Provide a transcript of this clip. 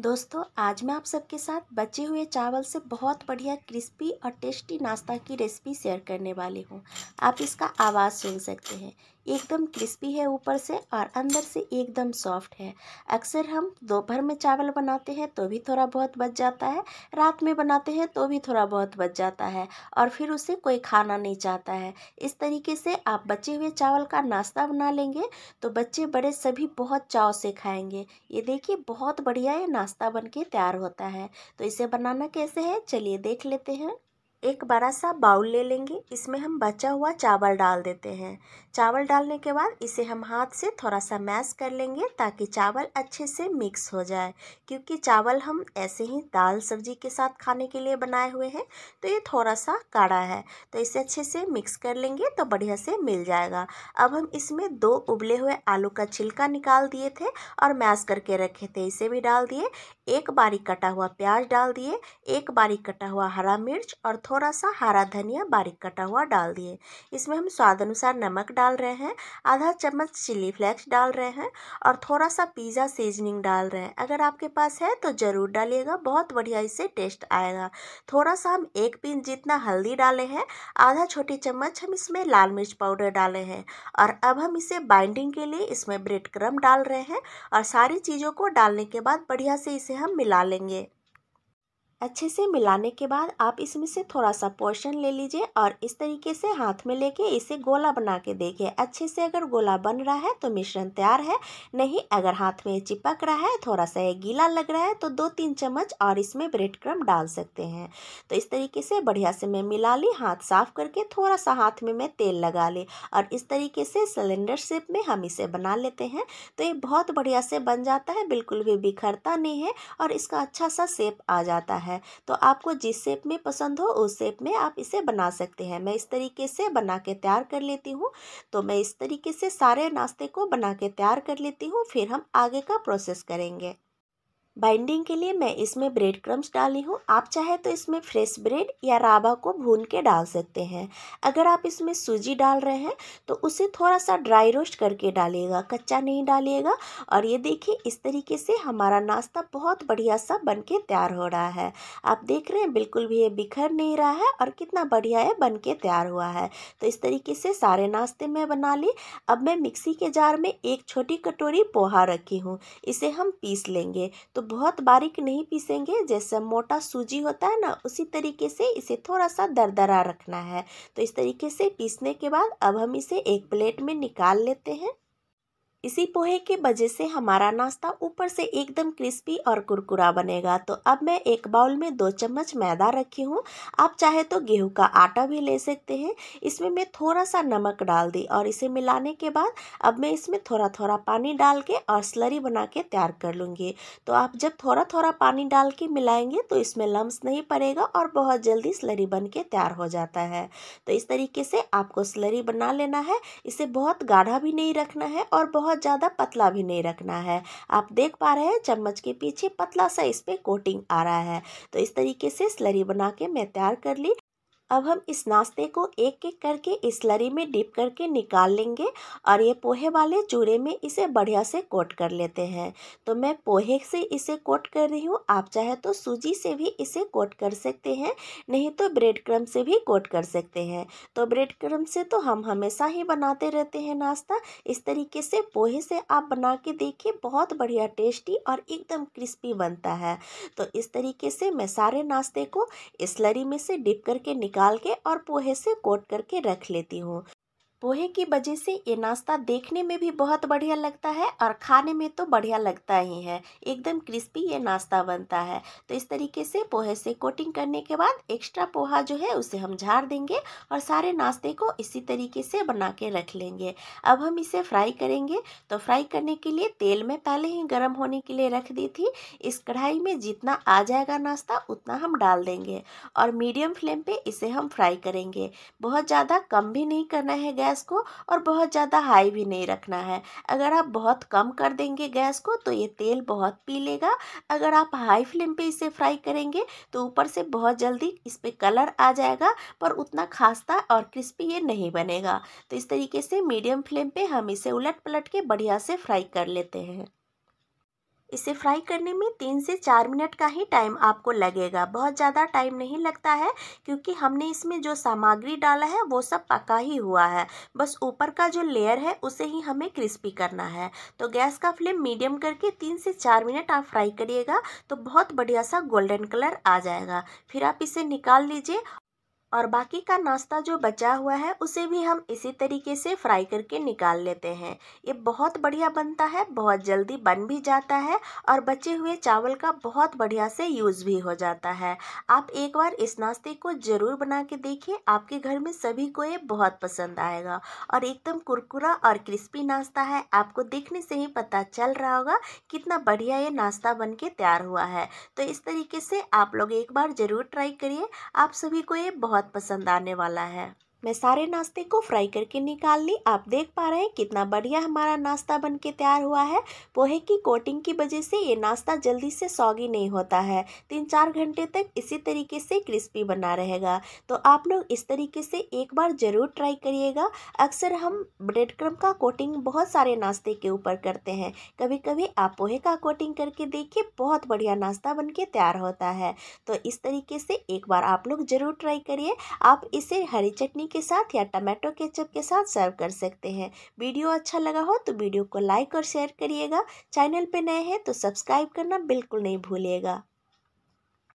दोस्तों आज मैं आप सबके साथ बचे हुए चावल से बहुत बढ़िया क्रिस्पी और टेस्टी नाश्ता की रेसिपी शेयर करने वाली हूँ आप इसका आवाज़ सुन सकते हैं एकदम क्रिस्पी है ऊपर से और अंदर से एकदम सॉफ्ट है अक्सर हम दोपहर में चावल बनाते हैं तो भी थोड़ा बहुत बच जाता है रात में बनाते हैं तो भी थोड़ा बहुत बच जाता है और फिर उसे कोई खाना नहीं चाहता है इस तरीके से आप बचे हुए चावल का नाश्ता बना लेंगे तो बच्चे बड़े सभी बहुत चाव से खाएंगे ये देखिए बहुत बढ़िया ये नाश्ता बन के तैयार होता है तो इसे बनाना कैसे है चलिए देख लेते हैं एक बड़ा सा बाउल ले लेंगे इसमें हम बचा हुआ चावल डाल देते हैं चावल डालने के बाद इसे हम हाथ से थोड़ा सा मैश कर लेंगे ताकि चावल अच्छे से मिक्स हो जाए क्योंकि चावल हम ऐसे ही दाल सब्जी के साथ खाने के लिए बनाए हुए हैं तो ये थोड़ा सा काढ़ा है तो इसे अच्छे से मिक्स कर लेंगे तो बढ़िया से मिल जाएगा अब हम इसमें दो उबले हुए आलू का छिलका निकाल दिए थे और मैश करके रखे थे इसे भी डाल दिए एक बारीक कटा हुआ प्याज डाल दिए एक बारीक कटा हुआ हरा मिर्च और थोड़ा सा हरा धनिया बारीक कटा हुआ डाल दिए इसमें हम स्वाद अनुसार नमक डाल रहे हैं आधा चम्मच चिली फ्लेक्स डाल रहे हैं और थोड़ा सा पिज़्ज़ा सीजनिंग डाल रहे हैं अगर आपके पास है तो ज़रूर डालिएगा बहुत बढ़िया इससे टेस्ट आएगा थोड़ा सा हम एक पिन जितना हल्दी डाले हैं आधा छोटी चम्मच हम इसमें लाल मिर्च पाउडर डाले हैं और अब हम इसे बाइंडिंग के लिए इसमें ब्रेड क्रम डाल रहे हैं और सारी चीज़ों को डालने के बाद बढ़िया से इसे हम मिला लेंगे अच्छे से मिलाने के बाद आप इसमें से थोड़ा सा पोर्शन ले लीजिए और इस तरीके से हाथ में लेके इसे गोला बना के देखिए अच्छे से अगर गोला बन रहा है तो मिश्रण तैयार है नहीं अगर हाथ में चिपक रहा है थोड़ा सा ये गीला लग रहा है तो दो तीन चम्मच और इसमें ब्रेड क्रम डाल सकते हैं तो इस तरीके से बढ़िया से मैं मिला ली हाथ साफ करके थोड़ा सा हाथ में मैं तेल लगा ली और इस तरीके से सिलेंडर शेप में हम इसे बना लेते हैं तो ये बहुत बढ़िया से बन जाता है बिल्कुल भी बिखरता नहीं है और इसका अच्छा सा शेप आ जाता है है तो आपको जिस शेप में पसंद हो उस शेप में आप इसे बना सकते हैं मैं इस तरीके से बना के तैयार कर लेती हूँ तो मैं इस तरीके से सारे नाश्ते को बना के तैयार कर लेती हूँ फिर हम आगे का प्रोसेस करेंगे बाइंडिंग के लिए मैं इसमें ब्रेड क्रम्स डाली हूँ आप चाहे तो इसमें फ्रेश ब्रेड या राबा को भून के डाल सकते हैं अगर आप इसमें सूजी डाल रहे हैं तो उसे थोड़ा सा ड्राई रोस्ट करके डालिएगा कच्चा नहीं डालिएगा और ये देखिए इस तरीके से हमारा नाश्ता बहुत बढ़िया सा बन के तैयार हो रहा है आप देख रहे हैं बिल्कुल भी ये बिखर नहीं रहा है और कितना बढ़िया है बन के तैयार हुआ है तो इस तरीके से सारे नाश्ते मैं बना ली अब मैं मिक्सी के जार में एक छोटी कटोरी पोहा रखी हूँ इसे हम पीस लेंगे तो तो बहुत बारीक नहीं पीसेंगे जैसे मोटा सूजी होता है ना उसी तरीके से इसे थोड़ा सा दरदरा रखना है तो इस तरीके से पीसने के बाद अब हम इसे एक प्लेट में निकाल लेते हैं इसी पोहे के वजह से हमारा नाश्ता ऊपर से एकदम क्रिस्पी और कुरकुरा बनेगा तो अब मैं एक बाउल में दो चम्मच मैदा रखी हूँ आप चाहे तो गेहूँ का आटा भी ले सकते हैं इसमें मैं थोड़ा सा नमक डाल दी और इसे मिलाने के बाद अब मैं इसमें थोड़ा थोड़ा पानी डाल के और स्लरी बना के तैयार कर लूँगी तो आप जब थोड़ा थोड़ा पानी डाल के मिलाएंगे तो इसमें लम्स नहीं पड़ेगा और बहुत जल्दी स्लरी बन के तैयार हो जाता है तो इस तरीके से आपको स्लरी बना लेना है इसे बहुत गाढ़ा भी नहीं रखना है और बहुत बहुत ज़्यादा पतला भी नहीं रखना है आप देख पा रहे हैं चम्मच के पीछे पतला सा इस पर कोटिंग आ रहा है तो इस तरीके से स्लरी बना के मैं तैयार कर ली अब हम इस नाश्ते को एक एक करके इस लरी में डिप करके निकाल लेंगे और ये पोहे वाले चूड़े में इसे बढ़िया से कोट कर लेते हैं तो मैं पोहे से इसे कोट कर रही हूँ आप चाहे तो सूजी से भी इसे कोट कर सकते हैं नहीं तो ब्रेड क्रम से भी कोट कर सकते हैं तो ब्रेड क्रम से तो हम हमेशा ही बनाते रहते हैं नाश्ता इस तरीके से पोहे से आप बना के देखिए बहुत बढ़िया टेस्टी और एकदम क्रिस्पी बनता है तो इस तरीके से मैं सारे नाश्ते को इस लरी में से डिप करके निकाल निकाल के और पोहे से कोट करके रख लेती हूँ पोहे की वजह से ये नाश्ता देखने में भी बहुत बढ़िया लगता है और खाने में तो बढ़िया लगता ही है एकदम क्रिस्पी ये नाश्ता बनता है तो इस तरीके से पोहे से कोटिंग करने के बाद एक्स्ट्रा पोहा जो है उसे हम झाड़ देंगे और सारे नाश्ते को इसी तरीके से बना के रख लेंगे अब हम इसे फ्राई करेंगे तो फ्राई करने के लिए तेल में पहले ही गर्म होने के लिए रख दी थी इस कढ़ाई में जितना आ जाएगा नाश्ता उतना हम डाल देंगे और मीडियम फ्लेम पर इसे हम फ्राई करेंगे बहुत ज़्यादा कम भी नहीं करना है गैस गैस को और बहुत ज़्यादा हाई भी नहीं रखना है अगर आप बहुत कम कर देंगे गैस को तो ये तेल बहुत पी लेगा अगर आप हाई फ्लेम पे इसे फ्राई करेंगे तो ऊपर से बहुत जल्दी इस पर कलर आ जाएगा पर उतना खास्ता और क्रिस्पी ये नहीं बनेगा तो इस तरीके से मीडियम फ्लेम पर हम इसे उलट पलट के बढ़िया से फ्राई कर लेते हैं इसे फ्राई करने में तीन से चार मिनट का ही टाइम आपको लगेगा बहुत ज़्यादा टाइम नहीं लगता है क्योंकि हमने इसमें जो सामग्री डाला है वो सब पका ही हुआ है बस ऊपर का जो लेयर है उसे ही हमें क्रिस्पी करना है तो गैस का फ्लेम मीडियम करके तीन से चार मिनट आप फ्राई करिएगा तो बहुत बढ़िया सा गोल्डन कलर आ जाएगा फिर आप इसे निकाल लीजिए और बाकी का नाश्ता जो बचा हुआ है उसे भी हम इसी तरीके से फ्राई करके निकाल लेते हैं ये बहुत बढ़िया बनता है बहुत जल्दी बन भी जाता है और बचे हुए चावल का बहुत बढ़िया से यूज़ भी हो जाता है आप एक बार इस नाश्ते को ज़रूर बना के देखिए आपके घर में सभी को ये बहुत पसंद आएगा और एकदम कुरकुरा और क्रिस्पी नाश्ता है आपको देखने से ही पता चल रहा होगा कितना बढ़िया ये नाश्ता बन के तैयार हुआ है तो इस तरीके से आप लोग एक बार ज़रूर ट्राई करिए आप सभी को ये बहुत बहुत पसंद आने वाला है मैं सारे नाश्ते को फ्राई करके निकाल ली आप देख पा रहे हैं कितना बढ़िया हमारा नाश्ता बन के तैयार हुआ है पोहे की कोटिंग की वजह से ये नाश्ता जल्दी से सौगी नहीं होता है तीन चार घंटे तक इसी तरीके से क्रिस्पी बना रहेगा तो आप लोग इस तरीके से एक बार ज़रूर ट्राई करिएगा अक्सर हम ब्रेड क्रम का कोटिंग बहुत सारे नाश्ते के ऊपर करते हैं कभी कभी आप पोहे का कोटिंग करके देखिए बहुत बढ़िया नाश्ता बन के तैयार होता है तो इस तरीके से एक बार आप लोग ज़रूर ट्राई करिए आप इसे हरी चटनी के साथ या टमाटो केचप के साथ सर्व कर सकते हैं वीडियो अच्छा लगा हो तो वीडियो को लाइक और शेयर करिएगा चैनल पर नए हैं तो सब्सक्राइब करना बिल्कुल नहीं भूलिएगा